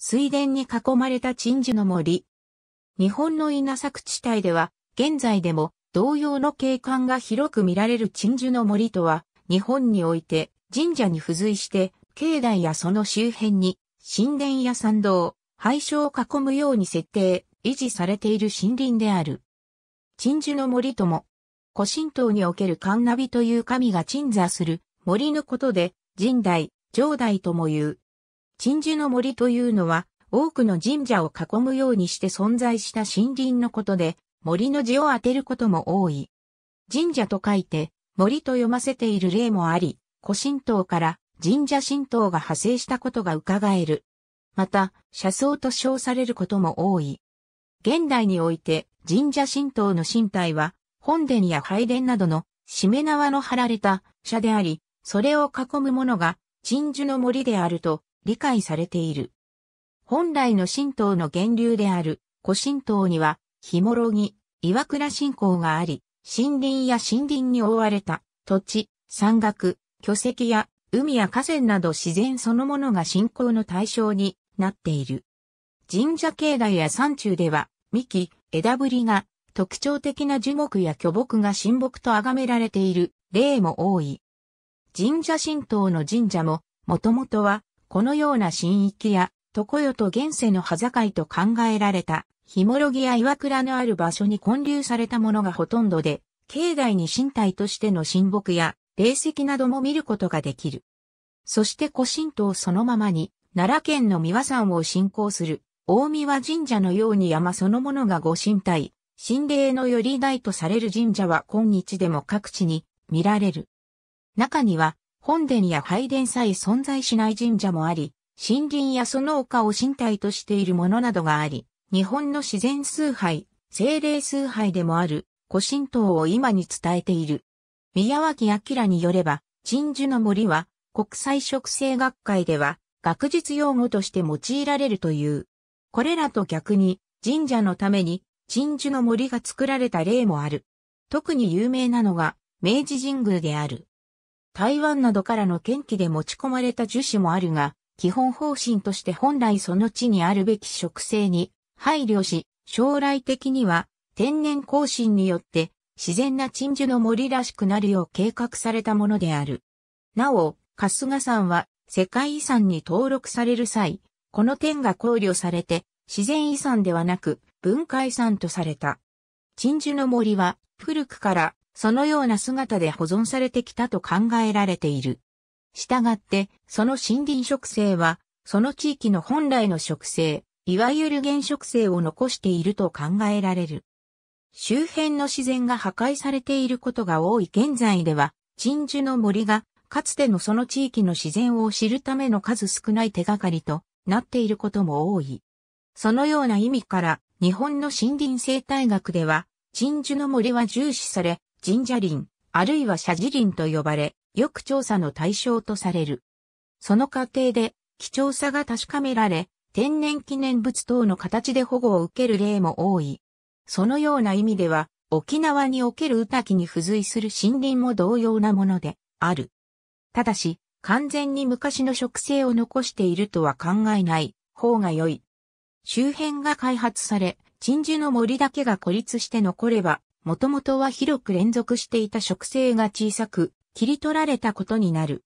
水田に囲まれた鎮守の森。日本の稲作地帯では、現在でも同様の景観が広く見られる鎮守の森とは、日本において神社に付随して、境内やその周辺に神殿や参道、廃所を囲むように設定、維持されている森林である。鎮守の森とも、古神道におけるカンナビという神が鎮座する森のことで、神代、上代とも言う。鎮守の森というのは、多くの神社を囲むようにして存在した森林のことで、森の字を当てることも多い。神社と書いて、森と読ませている例もあり、古神道から神社神道が派生したことが伺える。また、車窓と称されることも多い。現代において、神社神道の神体は、本殿や拝殿などの、しめ縄の張られた、社であり、それを囲むものが、鎮守の森であると、理解されている。本来の神道の源流である古神道には、ひもろぎ、岩倉信仰があり、森林や森林に覆われた土地、山岳、巨石や海や河川など自然そのものが信仰の対象になっている。神社境内や山中では、幹、枝ぶりが特徴的な樹木や巨木が神木と崇められている例も多い。神社神道の神社も、もともとはこのような神域や、常世と現世の端境と考えられた、ヒモロギや岩倉のある場所に建立されたものがほとんどで、境内に身体としての神木や、霊石なども見ることができる。そして古神道そのままに、奈良県の三輪山を信仰する、大三輪神社のように山そのものがご神体、神霊のより大とされる神社は今日でも各地に見られる。中には本殿や拝殿さえ存在しない神社もあり、森林やその丘を身体としているものなどがあり、日本の自然崇拝、精霊崇拝でもある古神道を今に伝えている。宮脇明によれば、鎮守の森は国際植生学会では学術用語として用いられるという。これらと逆に神社のために鎮守の森が作られた例もある。特に有名なのが明治神宮である。台湾などからの検気で持ち込まれた樹脂もあるが、基本方針として本来その地にあるべき植生に配慮し、将来的には天然更新によって自然な鎮守の森らしくなるよう計画されたものである。なお、春日山は世界遺産に登録される際、この点が考慮されて自然遺産ではなく文化遺産とされた。鎮守の森は古くからそのような姿で保存されてきたと考えられている。したがって、その森林植生は、その地域の本来の植生、いわゆる原植生を残していると考えられる。周辺の自然が破壊されていることが多い現在では、鎮守の森が、かつてのその地域の自然を知るための数少ない手がかりとなっていることも多い。そのような意味から、日本の森林生態学では、鎮守の森は重視され、神社林、あるいは社寺林と呼ばれ、よく調査の対象とされる。その過程で、貴重さが確かめられ、天然記念物等の形で保護を受ける例も多い。そのような意味では、沖縄における宇滝に付随する森林も同様なものである。ただし、完全に昔の植生を残しているとは考えない方が良い。周辺が開発され、鎮守の森だけが孤立して残れば、もともとは広く連続していた植生が小さく、切り取られたことになる。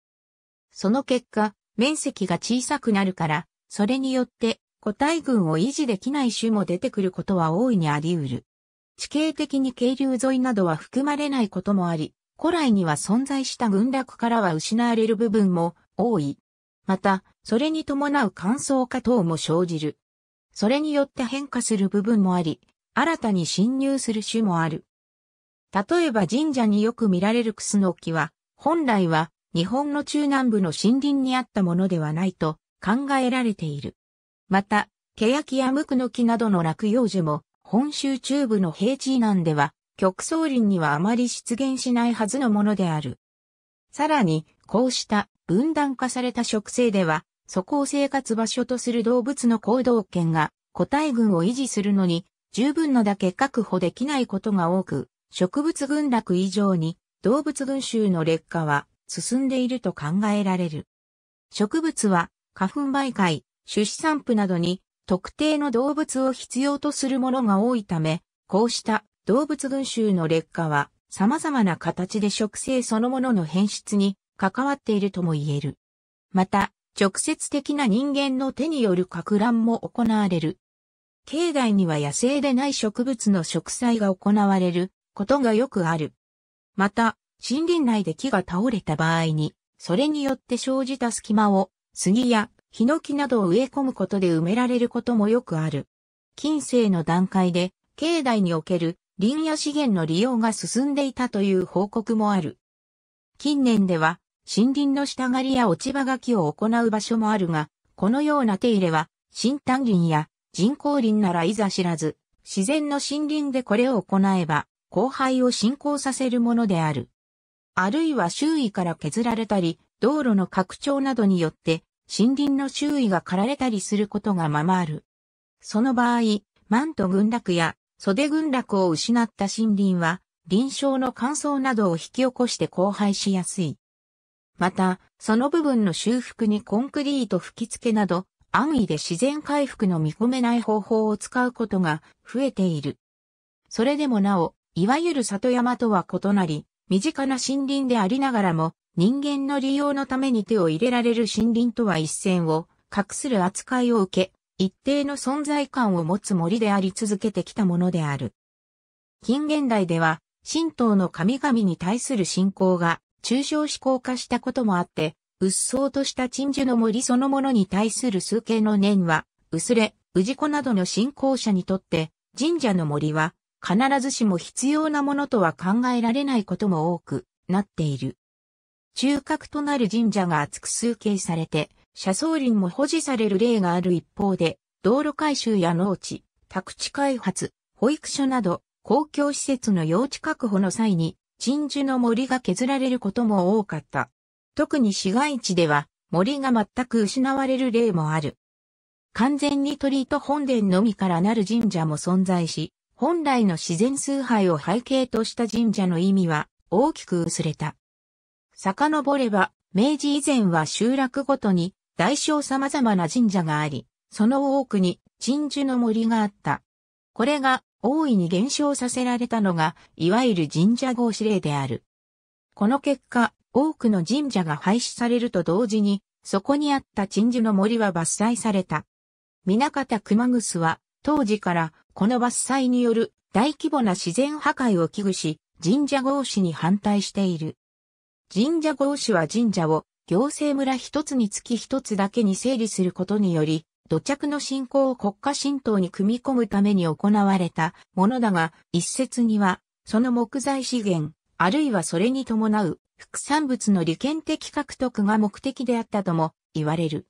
その結果、面積が小さくなるから、それによって個体群を維持できない種も出てくることは大いにあり得る。地形的に渓流沿いなどは含まれないこともあり、古来には存在した群落からは失われる部分も多い。また、それに伴う乾燥化等も生じる。それによって変化する部分もあり、新たに侵入する種もある。例えば神社によく見られるクスノキは、本来は日本の中南部の森林にあったものではないと考えられている。また、ケヤキやムクノキなどの落葉樹も、本州中部の平地以南では、極層林にはあまり出現しないはずのものである。さらに、こうした分断化された植生では、そこを生活場所とする動物の行動権が個体群を維持するのに十分なだけ確保できないことが多く、植物群落以上に動物群衆の劣化は進んでいると考えられる。植物は花粉媒介、種子散布などに特定の動物を必要とするものが多いため、こうした動物群衆の劣化は様々な形で植生そのものの変質に関わっているとも言える。また、直接的な人間の手による拡乱も行われる。境内には野生でない植物の植栽が行われることがよくある。また、森林内で木が倒れた場合に、それによって生じた隙間を、杉やヒノキなどを植え込むことで埋められることもよくある。近世の段階で、境内における林野資源の利用が進んでいたという報告もある。近年では、森林の下刈りや落ち葉書きを行う場所もあるが、このような手入れは、新丹林や人工林ならいざ知らず、自然の森林でこれを行えば、後輩を進行させるものである。あるいは周囲から削られたり、道路の拡張などによって森林の周囲が刈られたりすることがままある。その場合、マント群落や袖群落を失った森林は、臨床の乾燥などを引き起こして荒廃しやすい。また、その部分の修復にコンクリート吹き付けなど、安易で自然回復の見込めない方法を使うことが増えている。それでもなお、いわゆる里山とは異なり、身近な森林でありながらも、人間の利用のために手を入れられる森林とは一線を、画する扱いを受け、一定の存在感を持つ森であり続けてきたものである。近現代では、神道の神々に対する信仰が抽象思考化したこともあって、鬱蒼とした鎮守の森そのものに対する数形の念は、薄れ、氏子などの信仰者にとって、神社の森は、必ずしも必要なものとは考えられないことも多くなっている。中核となる神社が厚く数形されて、車窓林も保持される例がある一方で、道路改修や農地、宅地開発、保育所など、公共施設の用地確保の際に、鎮守の森が削られることも多かった。特に市街地では、森が全く失われる例もある。完全に鳥居と本殿のみからなる神社も存在し、本来の自然崇拝を背景とした神社の意味は大きく薄れた。遡れば、明治以前は集落ごとに大小様々な神社があり、その多くに鎮守の森があった。これが大いに減少させられたのが、いわゆる神社合祀令である。この結果、多くの神社が廃止されると同時に、そこにあった鎮守の森は伐採された。南方熊楠は、当時からこの伐採による大規模な自然破壊を危惧し、神社合祀に反対している。神社合祀は神社を行政村一つにつき一つだけに整理することにより、土着の信仰を国家神道に組み込むために行われたものだが、一説には、その木材資源、あるいはそれに伴う副産物の利権的獲得が目的であったとも言われる。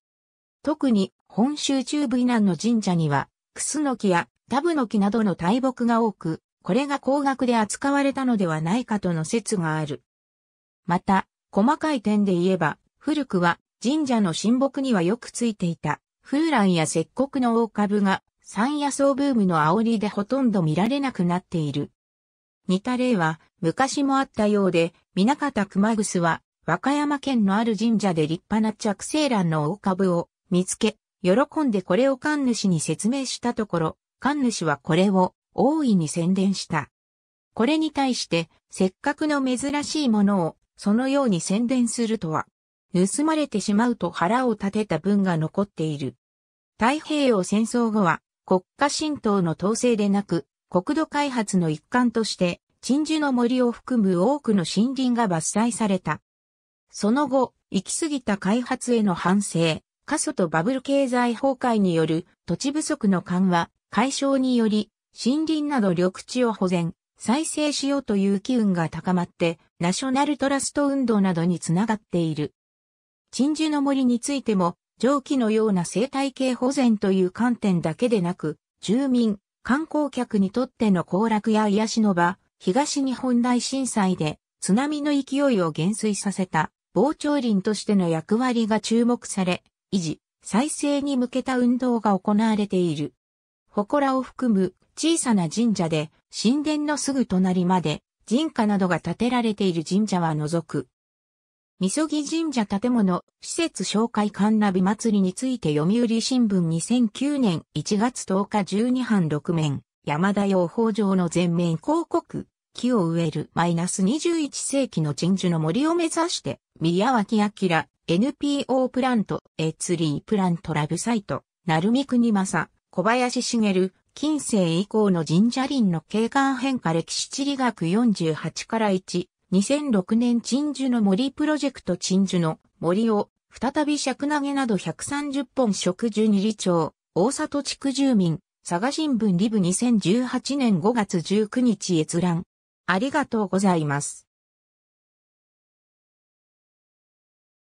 特に本州中部以南の神社には、クスノキやタブの木などの大木が多く、これが高額で扱われたのではないかとの説がある。また、細かい点で言えば、古くは神社の神木にはよくついていた、風蘭や石刻の大株が山野草ブームの煽りでほとんど見られなくなっている。似た例は昔もあったようで、水方熊楠は和歌山県のある神社で立派な着生蘭の大株を見つけ、喜んでこれを神主に説明したところ、神主はこれを大いに宣伝した。これに対して、せっかくの珍しいものをそのように宣伝するとは、盗まれてしまうと腹を立てた分が残っている。太平洋戦争後は国家神道の統制でなく、国土開発の一環として、鎮守の森を含む多くの森林が伐採された。その後、行き過ぎた開発への反省、過疎とバブル経済崩壊による土地不足の緩和、解消により、森林など緑地を保全、再生しようという機運が高まって、ナショナルトラスト運動などにつながっている。鎮守の森についても、蒸気のような生態系保全という観点だけでなく、住民、観光客にとっての行楽や癒しの場、東日本大震災で津波の勢いを減衰させた防潮林としての役割が注目され、維持、再生に向けた運動が行われている。祠を含む小さな神社で、神殿のすぐ隣まで、神家などが建てられている神社は除く。みそぎ神社建物、施設紹介観ナビ祭りについて読売新聞2009年1月10日12版6面、山田養蜂場の全面広告、木を植えるマイナス21世紀の鎮守の森を目指して、宮脇明 NPO プラント、エツリープラントラブサイト、なるみくにまさ、小林茂、近世以降の神社林の景観変化歴史地理学48から1、2006年鎮守の森プロジェクト鎮守の森を、再び尺投げなど130本植樹二里町、大里地区住民、佐賀新聞リブ2018年5月19日閲覧。ありがとうございます。